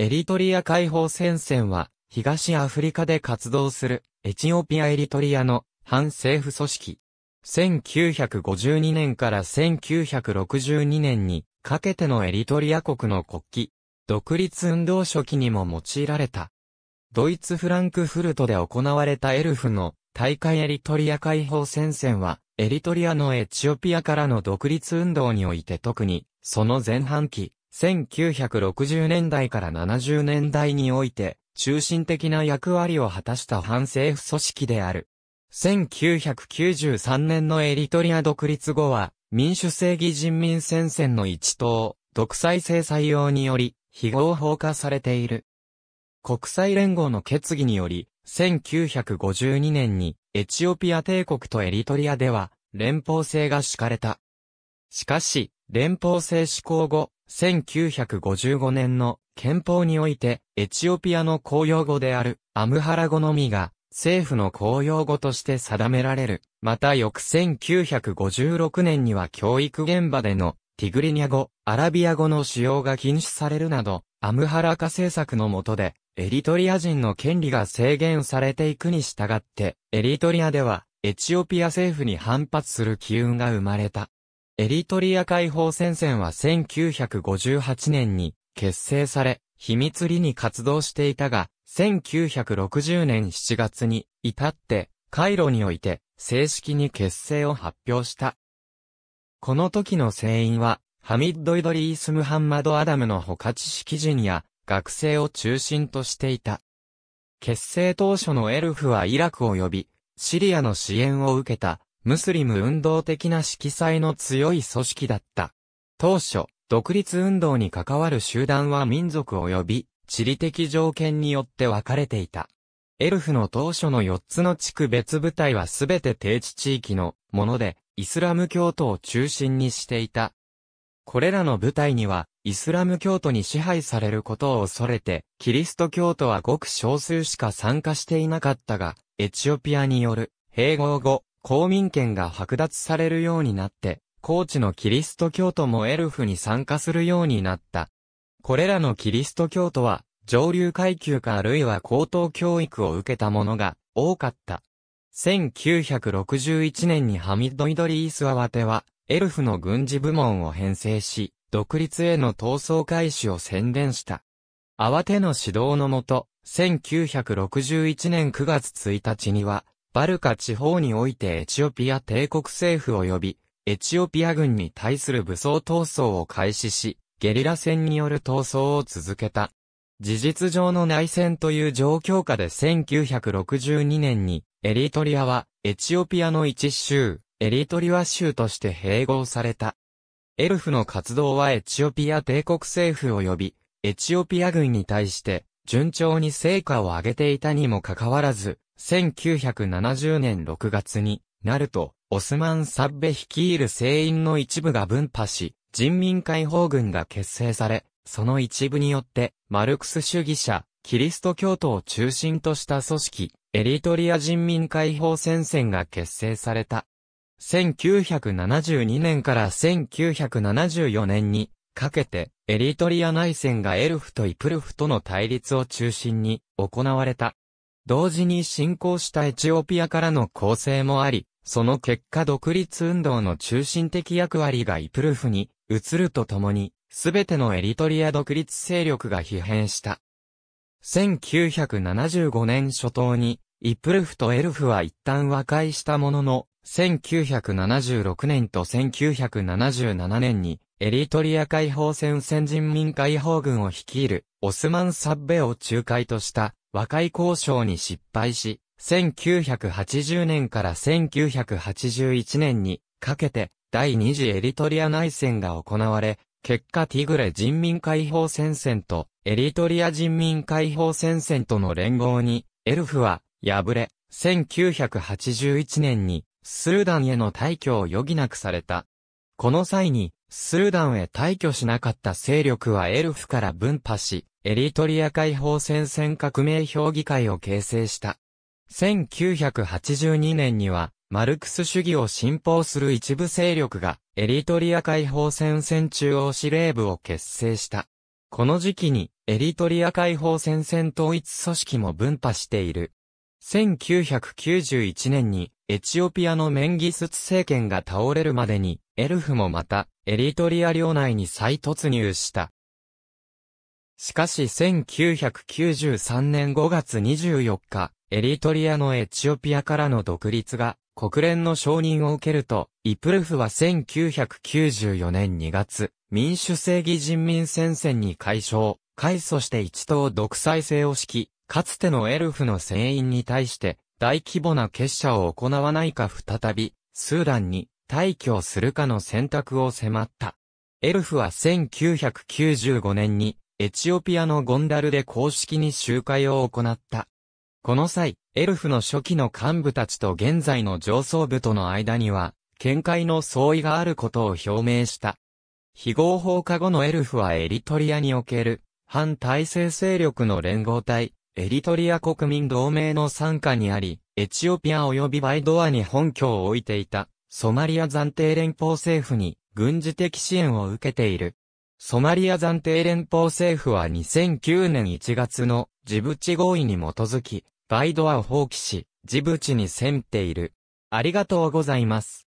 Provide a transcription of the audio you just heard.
エリトリア解放戦線は、東アフリカで活動する、エチオピア・エリトリアの反政府組織。1952年から1962年にかけてのエリトリア国の国旗、独立運動初期にも用いられた。ドイツフランクフルトで行われたエルフの大会エリトリア解放戦線は、エリトリアのエチオピアからの独立運動において特に、その前半期、1960年代から70年代において、中心的な役割を果たした反政府組織である。1993年のエリトリア独立後は、民主正義人民戦線の一党、独裁制裁用により、非合法化されている。国際連合の決議により、1952年にエチオピア帝国とエリトリアでは連邦制が敷かれた。しかし、連邦制施行後、1955年の憲法において、エチオピアの公用語である、アムハラ語のみが、政府の公用語として定められる。また翌1956年には教育現場での、ティグリニャ語、アラビア語の使用が禁止されるなど、アムハラ化政策の下で、エリトリア人の権利が制限されていくに従って、エリトリアでは、エチオピア政府に反発する機運が生まれた。エリトリア解放戦線は1958年に結成され、秘密裏に活動していたが、1960年7月に至って、カイロにおいて正式に結成を発表した。この時の船員は、ハミッド・イドリース・ムハンマド・アダムの他知識人や学生を中心としていた。結成当初のエルフはイラク及びシリアの支援を受けたムスリム運動的な色彩の強い組織だった。当初、独立運動に関わる集団は民族及び地理的条件によって分かれていた。エルフの当初の4つの地区別部隊は全て低地地域のもので、イスラム教徒を中心にしていた。これらの部隊には、イスラム教徒に支配されることを恐れて、キリスト教徒はごく少数しか参加していなかったが、エチオピアによる併合後、公民権が剥奪されるようになって、高知のキリスト教徒もエルフに参加するようになった。これらのキリスト教徒は、上流階級かあるいは高等教育を受けた者が多かった。1961年にハミッド・イドリース慌ワテは、エルフの軍事部門を編成し、独立への闘争開始を宣伝した。慌ての指導のもと、1961年9月1日には、バルカ地方においてエチオピア帝国政府及び、エチオピア軍に対する武装闘争を開始し、ゲリラ戦による闘争を続けた。事実上の内戦という状況下で1962年に、エリトリアは、エチオピアの一州、エリトリア州として併合された。エルフの活動はエチオピア帝国政府及び、エチオピア軍に対して、順調に成果を上げていたにもかかわらず、1970年6月になると、オスマン・サッベ率いる聖員の一部が分派し、人民解放軍が結成され、その一部によって、マルクス主義者、キリスト教徒を中心とした組織、エリトリア人民解放戦線が結成された。1972年から1974年にかけて、エリトリア内戦がエルフとイプルフとの対立を中心に行われた。同時に侵攻したエチオピアからの攻勢もあり、その結果独立運動の中心的役割がイプルフに移るとともに、すべてのエリトリア独立勢力が疲弊した。1975年初頭に、イプルフとエルフは一旦和解したものの、1976年と1977年に、エリトリア解放戦線人民解放軍を率いる、オスマン・サッベを仲介とした、和解交渉に失敗し、1980年から1981年にかけて第二次エリトリア内戦が行われ、結果ティグレ人民解放戦線とエリトリア人民解放戦線との連合にエルフは敗れ、1981年にスーダンへの退去を余儀なくされた。この際にスーダンへ退去しなかった勢力はエルフから分派し、エリトリア解放戦線革命評議会を形成した。1982年には、マルクス主義を信奉する一部勢力が、エリトリア解放戦線中央司令部を結成した。この時期に、エリトリア解放戦線統一組織も分派している。1991年に、エチオピアのメンギスツ政権が倒れるまでに、エルフもまた、エリトリア領内に再突入した。しかし1993年5月24日、エリトリアのエチオピアからの独立が国連の承認を受けると、イプルフは1994年2月、民主正義人民戦線に解消、改組して一党独裁制を敷き、かつてのエルフの船員に対して、大規模な結社を行わないか再び、スーダンに退去するかの選択を迫った。エルフは1995年にエチオピアのゴンダルで公式に集会を行った。この際、エルフの初期の幹部たちと現在の上層部との間には、見解の相違があることを表明した。非合法化後のエルフはエリトリアにおける、反体制勢力の連合体、エリトリア国民同盟の傘下にあり、エチオピア及びバイドアに本拠を置いていた、ソマリア暫定連邦政府に軍事的支援を受けている。ソマリア暫定連邦政府は2009年1月のジブチ合意に基づき、バイドアを放棄し、ジブチに攻めている。ありがとうございます。